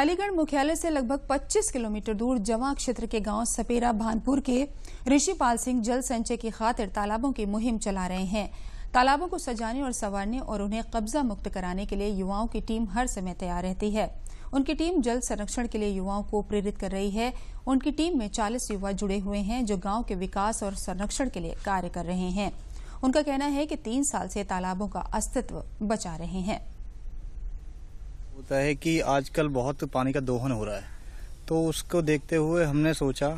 अलीगढ़ मुख्यालय से लगभग 25 किलोमीटर दूर जवा क्षेत्र के गांव सपेरा भानपुर के ऋषिपाल सिंह जल संचय की खातिर तालाबों की मुहिम चला रहे हैं तालाबों को सजाने और संवारने और उन्हें कब्जा मुक्त कराने के लिए युवाओं की टीम हर समय तैयार रहती है उनकी टीम जल संरक्षण के लिए युवाओं को प्रेरित कर रही है उनकी टीम में 40 युवा जुड़े हुए हैं जो गांव के विकास और संरक्षण के लिए कार्य कर रहे हैं उनका कहना है कि तीन साल से तालाबों का अस्तित्व बचा रहे हैं होता है कि आजकल बहुत पानी का दोहन हो रहा है तो उसको देखते हुए हमने सोचा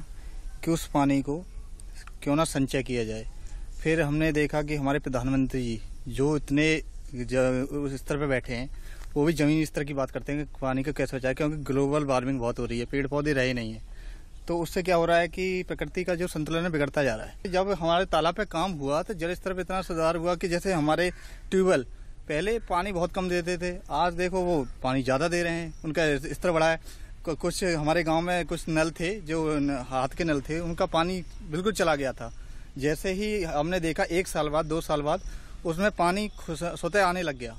कि उस पानी को क्यों ना संचय किया जाए फिर हमने देखा कि हमारे प्रधानमंत्री जी जो इतने उस स्तर पर बैठे हैं वो भी ज़मीन स्तर की बात करते हैं कि पानी को कैसे बचाए क्योंकि ग्लोबल वार्मिंग बहुत हो रही है पेड़ पौधे रहे नहीं है तो उससे क्या हो रहा है कि प्रकृति का जो संतुलन है बिगड़ता जा रहा है जब हमारे तालाब पे काम हुआ तो जल स्तर पर इतना सुधार हुआ कि जैसे हमारे ट्यूबवेल पहले पानी बहुत कम देते थे आज देखो वो पानी ज़्यादा दे रहे हैं उनका स्तर बढ़ा है कुछ हमारे गांव में कुछ नल थे जो हाथ के नल थे उनका पानी बिल्कुल चला गया था जैसे ही हमने देखा एक साल बाद दो साल बाद उसमें पानी सोते आने लग गया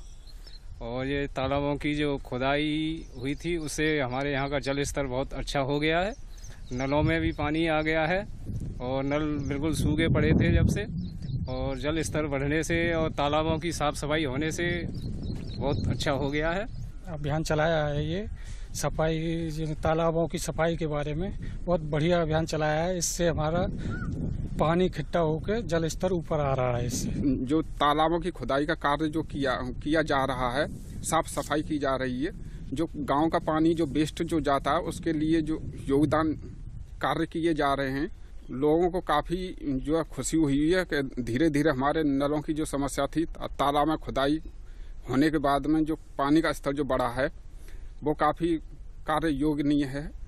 और ये तालाबों की जो खुदाई हुई थी उससे हमारे यहाँ का जल स्तर बहुत अच्छा हो गया है नलों में भी पानी आ गया है और नल बिल्कुल सूखे पड़े थे जब से और जल स्तर बढ़ने से और तालाबों की साफ सफाई होने से बहुत अच्छा हो गया है अभियान चलाया है ये सफाई तालाबों की सफाई के बारे में बहुत बढ़िया अभियान चलाया है इससे हमारा पानी इकट्ठा होकर जल स्तर ऊपर आ रहा है इससे जो तालाबों की खुदाई का कार्य जो किया किया जा रहा है साफ सफाई की जा रही है जो गांव का पानी जो वेस्ट जो जाता है उसके लिए जो योगदान कार्य किए जा रहे हैं लोगों को काफ़ी जो है खुशी हुई है कि धीरे धीरे हमारे नलों की जो समस्या थी तालाब में खुदाई होने के बाद में जो पानी का स्तर जो बढ़ा है वो काफ़ी कार्य योग्य नहीं है